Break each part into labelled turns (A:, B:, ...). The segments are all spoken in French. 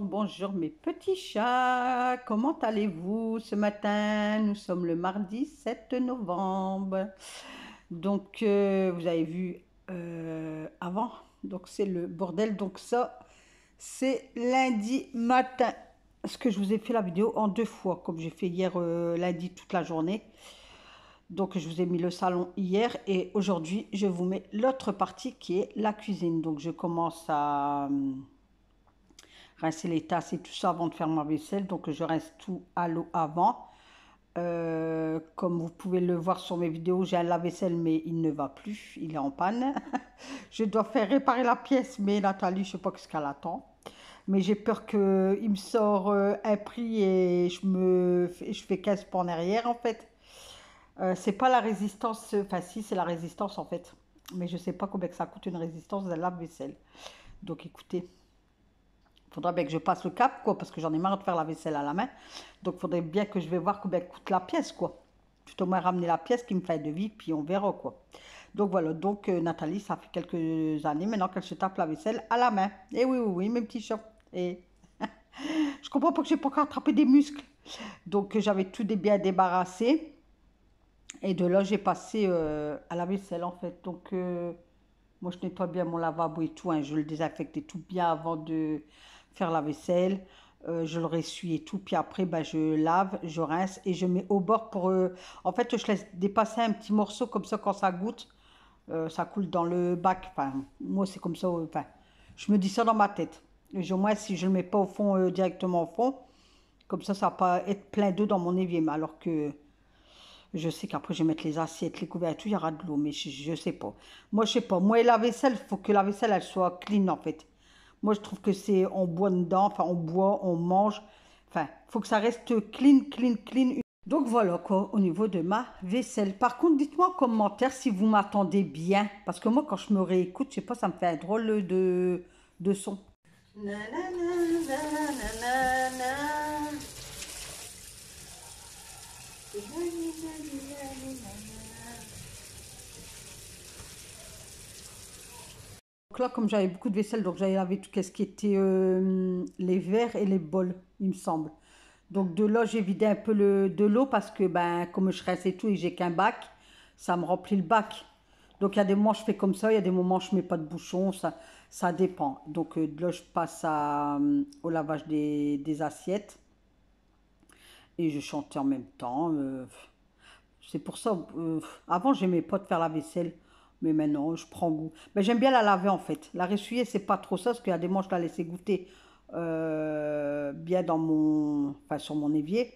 A: bonjour, mes petits chats. Comment allez-vous ce matin Nous sommes le mardi 7 novembre. Donc, euh, vous avez vu euh, avant, donc c'est le bordel. Donc ça, c'est lundi matin. Ce que je vous ai fait la vidéo en deux fois, comme j'ai fait hier euh, lundi toute la journée. Donc je vous ai mis le salon hier et aujourd'hui je vous mets l'autre partie qui est la cuisine. Donc je commence à... Hum, rincer les tasses et tout ça avant de faire ma vaisselle. Donc je rince tout à l'eau avant. Euh, comme vous pouvez le voir sur mes vidéos, j'ai un lave-vaisselle, mais il ne va plus, il est en panne. je dois faire réparer la pièce, mais Nathalie, je sais pas ce qu'elle attend. Mais j'ai peur qu'il me sort euh, un prix et je, me, fais 15 points en arrière, en fait. Euh, c'est pas la résistance, enfin si, c'est la résistance, en fait. Mais je sais pas combien ça coûte une résistance d'un lave-vaisselle. Donc écoutez, faudrait bien que je passe le cap, quoi, parce que j'en ai marre de faire la vaisselle à la main. Donc, faudrait bien que je vais voir combien coûte la pièce, quoi. Tout au moins ramener la pièce qui me fait de vie, puis on verra, quoi. Donc voilà, donc euh, Nathalie, ça fait quelques années maintenant qu'elle se tape la vaisselle à la main. Et eh oui, oui, oui, mes petits chats. Et eh. je comprends pas que j'ai pas encore attrapé des muscles. Donc euh, j'avais tout bien débarrassé. Et de là, j'ai passé euh, à la vaisselle en fait. Donc moi, je nettoie bien mon lavabo et tout. Hein. Je le désinfectais tout bien avant de, faire la vaisselle. Euh, je le ressuie et tout, puis après, ben, je lave, je rince et je mets au bord pour. Euh, en fait, je laisse dépasser un petit morceau comme ça quand ça goûte, euh, ça coule dans le bac. Enfin, moi, c'est comme ça. Enfin, je me dis ça dans ma tête. Et au si je le mets pas au fond directement au fond, comme ça, ça va pas être plein d'eau dans mon évier. Mais alors que je sais qu'après, je vais mettre les assiettes, les couvertures, il y aura de l'eau, mais je, sais pas. Moi, je sais pas. Moi et la vaisselle, faut que la vaisselle, elle soit clean en fait. Moi, je trouve que c'est on boit dedans, enfin on boit, on mange. Enfin, il faut que ça reste clean, clean, clean. Donc voilà quoi au niveau de ma vaisselle. Par contre, dites-moi en commentaire si vous m'attendez bien. Parce que moi, quand je me réécoute, je sais pas, ça me fait un drôle de, de son. Donc là, comme j'avais beaucoup de vaisselle, donc j'avais lavé tout ce qui était euh, les verres et les bols, il me semble. Donc de là, j'ai vidé un peu de l'eau parce que ben, comme je reste et tout et j'ai qu'un bac, ça me remplit le bac. Donc il y a des moments je fais comme ça, il y a des moments je mets pas de bouchon, ça, ça dépend. Donc euh, de là, je passe euh, au lavage des, assiettes et je chantais en même temps. c'est pour ça, avant, j'aimais pas de faire la vaisselle. Mais maintenant, je prends goût. Mais j'aime bien la laver en fait. La ressuyer, c'est pas trop ça, parce qu'il y a des moments je la laisse goûter euh, bien dans mon, enfin, sur mon évier.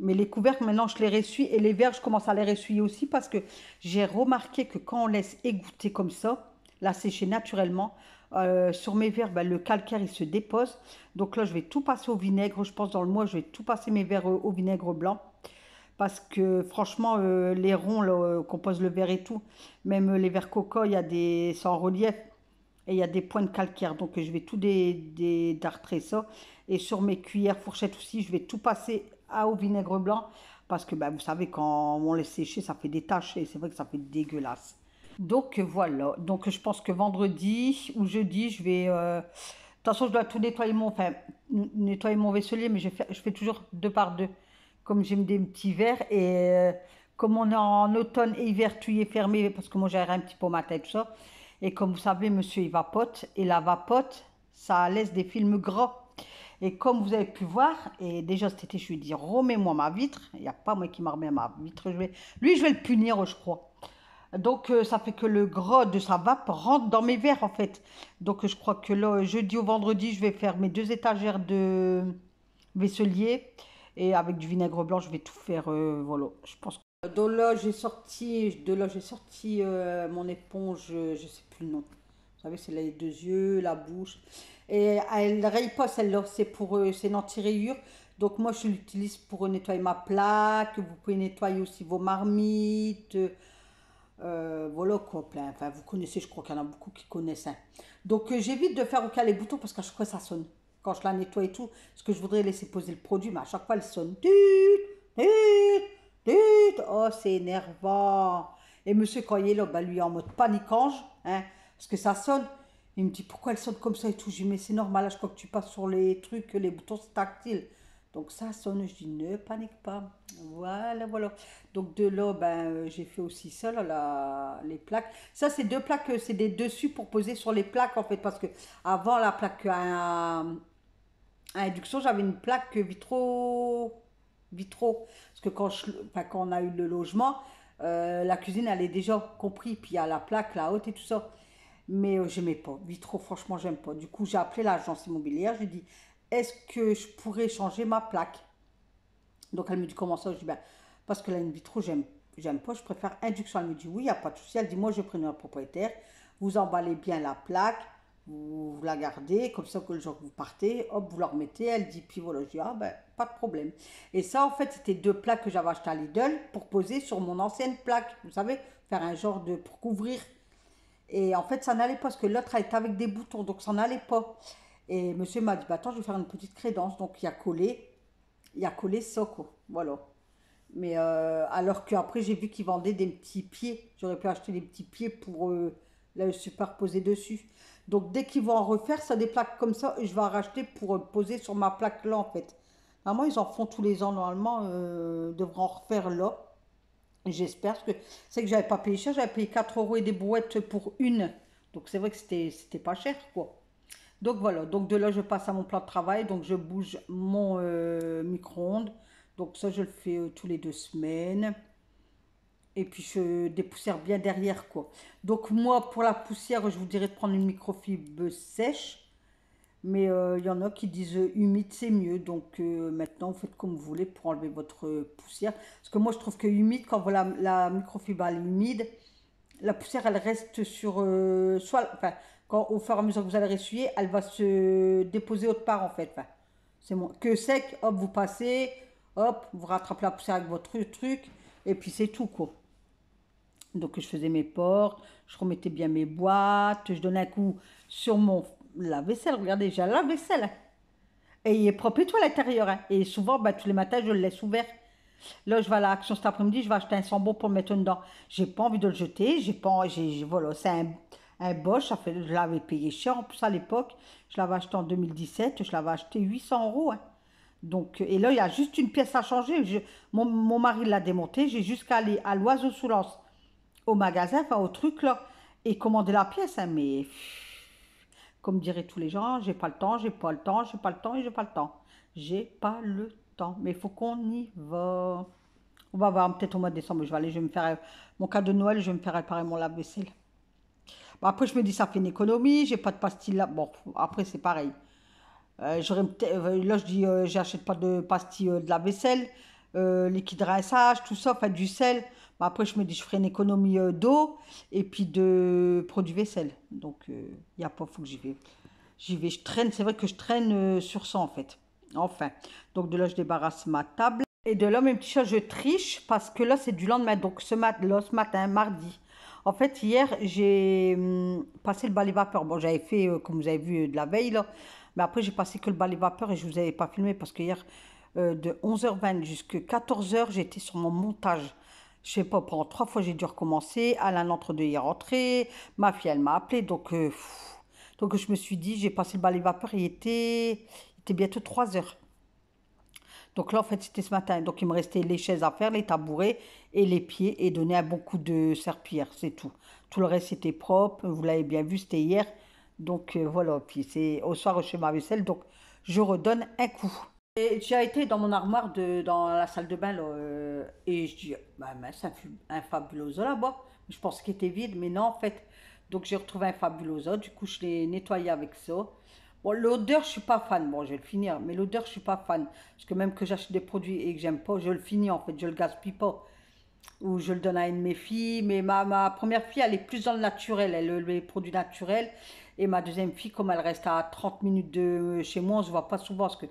A: Mais les couvercles, maintenant, je les ressuie. Et les verres, je commence à les ressuyer aussi parce que j'ai remarqué que quand on laisse égoutter comme ça, la sécher naturellement, euh, sur mes verres, ben, le calcaire, il se dépose. Donc là, je vais tout passer au vinaigre. Je pense dans le mois, je vais tout passer mes verres au vinaigre blanc parce que franchement, euh, les ronds composent euh, le verre et tout, même euh, les verres coco, il y a des. sans relief et il y a des points de calcaire. Donc je vais tout des, dartrer ça. Et sur mes cuillères, fourchettes aussi, je vais tout passer à, au vinaigre blanc parce que ben, vous savez, quand on laisse sécher, ça fait des taches et c'est vrai que ça fait dégueulasse. Donc voilà, donc je pense que vendredi ou jeudi, je vais. De toute façon, je dois tout nettoyer mon, enfin, nettoyer mon vaisselier, mais je fais, je fais toujours deux par deux comme j'aime des petits verres. Et euh, comme on est en automne et hiver, tu y fermé, parce que moi j'ai un petit peu ma tête, ça. Et comme vous savez, monsieur, il vapote. Et la vapote, ça laisse des films gras. Et comme vous avez pu voir, et déjà cet été, je lui ai dit, remets-moi ma vitre. Il n'y a pas moi qui m'a remis ma vitre. Je vais... Lui, je vais le punir, je crois. Donc, euh, ça fait que le gras de sa vape rentre dans mes verres, en fait. Donc, je crois que là, jeudi au vendredi, je vais faire mes deux étagères de vaisselier. Et avec du vinaigre blanc, je vais tout faire. Euh, voilà, je pense. De là, j'ai sorti, de là, j'ai sorti euh, mon éponge, euh, je sais plus le nom. Vous savez, c'est les deux yeux, la bouche. Et elle raye pas celle-là, c'est pour c'est une anti-rayure. Donc moi, je l'utilise pour nettoyer ma plaque. Vous pouvez nettoyer aussi vos marmites. voilà quoi, plein. Enfin, vous connaissez, je crois qu'il y en a beaucoup qui connaissent. Hein. Donc, j'évite de faire au cas les boutons parce qu'à chaque fois, ça sonne quand je la nettoie et tout, ce que je voudrais laisser poser le produit, mais à chaque fois, elle sonne. Tut, tut, Oh, c'est énervant. Et monsieur, quand il là, lui, en mode paniquange, hein, parce que ça sonne. Il me dit pourquoi elle sonne comme ça et tout. Je lui dis, mais c'est normal, là, je crois que tu passes sur les trucs, les boutons, c'est tactile. Donc ça sonne, je dis ne panique pas. Voilà, voilà. Donc de là, ben, j'ai fait aussi ça, là, les plaques. Ça, c'est deux plaques, euh, c'est des dessus pour poser sur les plaques en fait, parce que avant la plaque un euh, induction, j'avais une plaque vitro... vitro. Parce que quand, je, on a eu le logement, euh, la cuisine, elle est déjà compris. Puis il y a la plaque, la haute et tout ça. Mais euh, je n'aimais pas. Vitro, franchement, j'aime pas. Du coup, j'ai appelé l'agence immobilière. je dit, est-ce que je pourrais changer ma plaque Donc elle me dit, comment ça Je dis, ben, parce que la vitro, j'aime j'aime pas, je préfère induction. Elle me dit, oui, il n'y a pas de souci. Elle dit, moi, je prends un propriétaire. Vous emballez bien la plaque vous la gardez, comme ça que le jour que vous partez, hop, vous la remettez, elle dit puis voilà, je dis, ah, ben, pas de problème. Et ça, en fait, c'était deux plaques que j'avais achetées à Lidl pour poser sur mon ancienne plaque, vous savez, faire un genre de, pour couvrir. Et en fait, ça n'allait pas, parce que l'autre était avec des boutons, donc ça n'allait pas. Et monsieur m'a dit, bah, attends, je vais faire une petite crédence, donc il a collé, il a collé quoi, voilà. Mais euh, alors qu'après, j'ai vu qu'ils vendait des petits pieds, j'aurais pu acheter des petits pieds pour euh, la superposer dessus. Donc dès qu'ils vont en refaire, ça des plaques comme ça, et je vais en racheter pour poser sur ma plaque là en fait. Normalement, ils en font tous les ans normalement, euh, devront en refaire là. J'espère, parce que c'est que j'avais pas payé cher, j'avais payé 4 euros et des brouettes pour une. Donc c'est vrai que c'était pas cher quoi. Donc voilà, donc de là je passe à mon plan de travail, donc je bouge mon euh, micro-ondes. Donc ça je le fais euh, tous les deux semaines et puis je dépoussière bien derrière quoi. Donc moi pour la poussière je vous dirais de prendre une microfibre sèche, mais il euh, y en a qui disent euh, humide c'est mieux, donc euh, maintenant faites comme vous voulez pour enlever votre poussière. Parce que moi je trouve que humide, quand la, la microfibre humide, la poussière elle reste sur, soit, enfin quand au fur et à mesure que vous allez essuyer, elle va se déposer autre part en fait. c'est moins Que sec, hop vous passez, hop vous rattrapez la poussière avec votre truc, et puis c'est tout quoi. Donc je faisais mes portes, je remettais bien mes boîtes, je donnais un coup sur mon la vaisselle. Regardez, j'ai la vaisselle. Et il est propre et tout à l'intérieur. Hein. Et souvent, bah, tous les matins, je le laisse ouvert. Là, je vais à l'action cet après-midi, je vais acheter un sambo pour le mettre dedans. J'ai pas envie de le jeter, j'ai pas, c'est un, Bosch, fait, je l'avais payé cher en plus à l'époque. Je l'avais acheté en 2017, je l'avais acheté 800 euros. Hein. Donc, et là, il y a juste une pièce à changer. mon, mari l'a démonté, j'ai jusqu'à aller à l'oiseau sous lance magasin, enfin au truc là, et commander la pièce. Hein, mais comme diraient tous les gens, j'ai pas le temps, j'ai pas le temps, j'ai pas le temps et j'ai pas le temps. J'ai pas le temps. Mais il faut qu'on y va. On va voir peut-être au mois de décembre, je vais aller, je vais me faire mon cas de Noël, je vais me faire réparer mon lave-vaisselle. après, je me dis, ça fait une économie, j'ai pas de pastilles là. Bon, après, c'est pareil. Euh, euh là, je dis, euh, j'achète pas de pastilles euh, de la vaisselle euh, liquide rinçage, tout ça, enfin du sel. Bah, après, je me dis, je ferai une économie euh, d'eau et puis de produits vaisselle. Donc, il euh, n'y a pas, faut que j'y vais. J'y vais, je traîne, c'est vrai que je traîne euh, sur ça en fait. Enfin, donc de là, je débarrasse ma table. Et de là, mes petits chats, je triche parce que là, c'est du lendemain. Donc, ce, mat matin, mardi. En fait, hier, j'ai hum, passé le balai vapeur. Bon, j'avais fait, comme vous avez vu, de la veille, Mais après, j'ai passé que le balai vapeur et je ne vous avais pas filmé parce que hier, euh, de 11h20 jusqu'à 14h, j'étais sur mon montage. Je sais pas, pendant trois fois, j'ai dû recommencer. Alain l'entre-deux est rentré. Ma fille, elle m'a appelé. Donc, euh, donc, je me suis dit, j'ai passé le balai vapeur. Il était, il était bientôt 3 h Donc là, en fait, c'était ce matin. Donc, il me restait les chaises à faire, les tabourets et les pieds et donner un bon coup de serpillère, c'est tout. Tout le reste, était propre. Vous l'avez bien vu, c'était hier. Donc, euh, voilà. Puis, c'est au soir, je fais ma vaisselle. Donc, je redonne un coup. J'ai été dans mon armoire, de, dans la salle de bain, euh, et je dis, bah, mince, un, un fabuloso là-bas. Je pense qu'il était vide, mais non, en fait. Donc j'ai retrouvé un fabuloso, du coup je l'ai nettoyé avec ça. Bon, l'odeur, je suis pas fan. Bon, je vais le finir, mais l'odeur, je suis pas fan. Parce que même que j'achète des produits et que j'aime pas, je le finis en fait, je le gaspille pas. Ou je le donne à une de mes filles. Mais ma, ma première fille, elle est plus dans le naturel, elle euh, les produits naturels. Et ma deuxième fille, comme elle reste à 30 minutes de chez moi, on se voit pas souvent. Parce que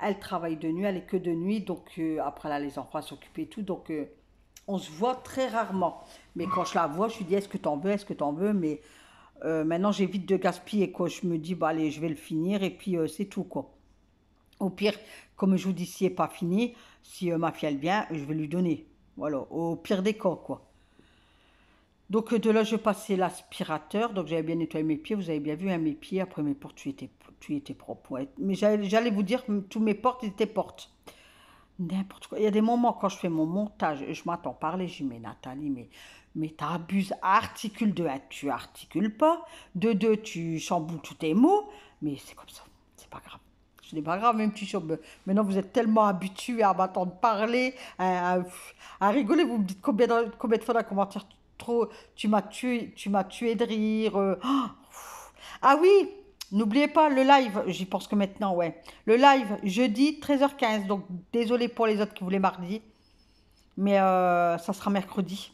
A: elle travaille de nuit, elle est que de nuit. Donc euh, après, là, les enfants s'occupent et tout. Donc euh, on se voit très rarement. Mais quand je la vois, je lui dis Est-ce que tu en veux Est-ce que tu en veux Mais euh, maintenant, j'évite de gaspiller. Quoi. Je me dis Bah, allez, je vais le finir. Et puis c'est tout. quoi. Au pire, comme je vous dis, si n'est pas fini, si ma fille elle vient, je vais lui donner. Voilà, au pire des cas, quoi. Donc de là, je passais l'aspirateur. Donc j'avais bien nettoyé mes pieds. Vous avez bien vu, un hein, mes pieds, après mes portes, pas était propre, Mais j'allais vous dire, tous mes portes étaient portes. N'importe quoi. Il y a des moments quand je fais mon montage, je m'attends parler, je dis mais Nathalie, mais, mais t'abuses, articule de un, hein, tu articules pas, de deux, tu chamboules tous tes mots, mais c'est comme ça, c'est pas grave. Je n'est pas grave, même petit chôme. Maintenant, vous êtes tellement habitué à m'attendre parler, à, rigoler. Vous me dites combien de, combien de fois dans les trop, tu m'as tué, tu m'as tué de rire. Euh, oh, ah oui, N'oubliez pas le live, j'y pense que maintenant, ouais. Le live jeudi 13h15, donc désolé pour les autres qui voulaient mardi, mais euh, ça sera mercredi.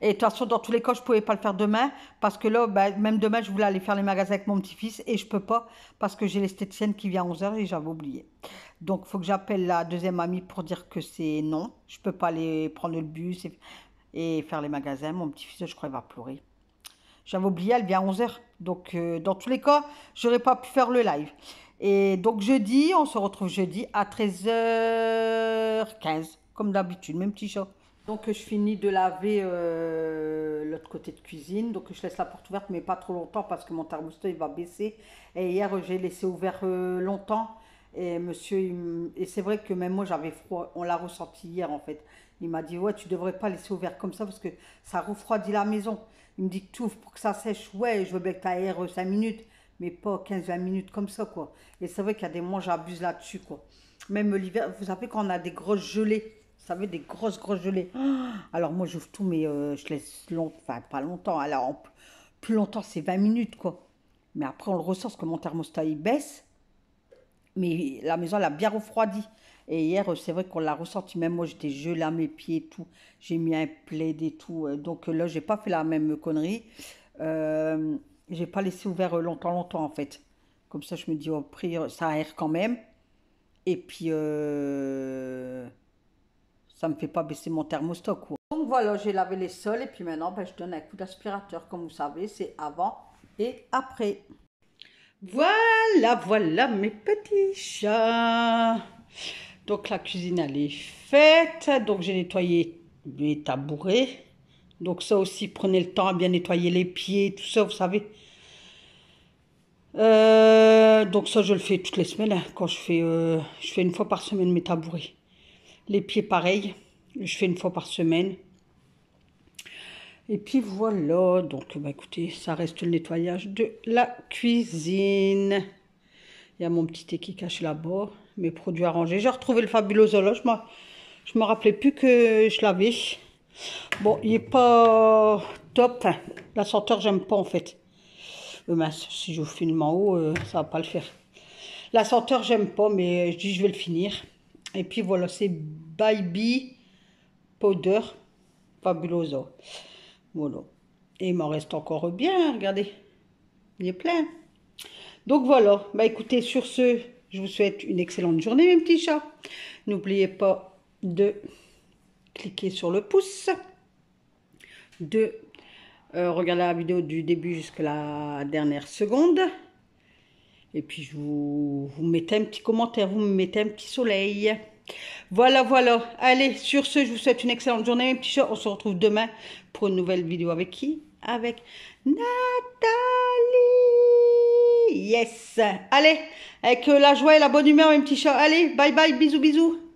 A: Et de toute façon, dans tous les cas, je ne pouvais pas le faire demain, parce que là, bah, même demain, je voulais aller faire les magasins avec mon petit-fils, et je ne peux pas, parce que j'ai l'esthéticienne qui vient à 11h et j'avais oublié. Donc, il faut que j'appelle la deuxième amie pour dire que c'est non, je ne peux pas aller prendre le bus et, et faire les magasins. Mon petit-fils, je crois, il va pleurer. J'avais oublié, elle vient à 11h. Donc, euh, dans tous les cas, je n'aurais pas pu faire le live. Et donc, jeudi, on se retrouve jeudi à 13h15, comme d'habitude, même petit chat. Donc, je finis de laver euh, l'autre côté de cuisine. Donc, je laisse la porte ouverte, mais pas trop longtemps parce que mon thermostat, il va baisser. Et hier, j'ai laissé ouvert euh, longtemps. Et monsieur, et c'est vrai que même moi, j'avais froid. On l'a ressenti hier, en fait. Il m'a dit, ouais, tu devrais pas laisser ouvert comme ça parce que ça refroidit la maison. Il me dit que tu ouvres pour que ça sèche. Ouais, je veux bien que tu 5 minutes, mais pas 15-20 minutes comme ça, quoi. Et c'est vrai qu'il y a des moments, j'abuse là-dessus, quoi. Même l'hiver, vous savez, quand on a des grosses gelées, vous savez, des grosses, grosses gelées. Alors moi, j'ouvre tout, mais euh, je laisse longtemps, enfin, pas longtemps. Alors, plus longtemps, c'est 20 minutes, quoi. Mais après, on le ressort, parce que mon thermostat, il baisse. Mais la maison, elle a bien refroidi. Et hier, euh, c'est vrai qu'on l'a ressorti. Même moi, j'étais gelée à mes pieds et tout. J'ai mis un plaid et tout. Euh, donc euh, là, j'ai pas fait la même connerie. Euh, j'ai pas laissé ouvert longtemps, longtemps en fait. Comme ça, je me dis, au prix, ça aère quand même. Et puis, ça ça me fait pas baisser mon thermostat. Quoi. Donc voilà, j'ai lavé les sols et puis maintenant, ben, je donne un coup d'aspirateur. Comme vous savez, c'est avant et après. Voilà, voilà mes petits chats. Donc la cuisine, elle est faite. Donc j'ai nettoyé mes tabourets. Donc ça aussi, prenez le temps à bien nettoyer les pieds, tout ça, vous savez. Euh, donc ça, je le fais toutes les semaines. Hein, quand je fais, euh, je fais une fois par semaine mes tabourets. Les pieds, pareil. Je fais une fois par semaine. Et puis voilà, donc bah, écoutez, ça reste le nettoyage de la cuisine. Il y a mon petit thé qui cache là-bas mes produits arrangés. J'ai retrouvé le Fabuloso là, je ne me rappelais plus que je l'avais. Bon, il n'est pas top. Hein. La senteur, j'aime pas en fait. Euh, mais si je filme en haut, euh, ça va pas le faire. La senteur, j'aime pas, mais je dis je vais le finir. Et puis voilà, c'est Baby Powder Fabuloso. Voilà. Et il m'en reste encore bien, regardez. Il est plein. Donc voilà. Bah écoutez, sur ce, je vous souhaite une excellente journée, mes petits chats. N'oubliez pas de cliquer sur le pouce, de euh, regarder la vidéo du début jusqu'à la dernière seconde. Et puis, je vous, vous mettez un petit commentaire, vous me mettez un petit soleil. Voilà, voilà. Allez, sur ce, je vous souhaite une excellente journée, mes petits chats. On se retrouve demain pour une nouvelle vidéo avec qui Avec Nathalie Yes. Allez, avec euh, la joie et la bonne humeur, mes petits chats. Allez, bye bye, bisous, bisous.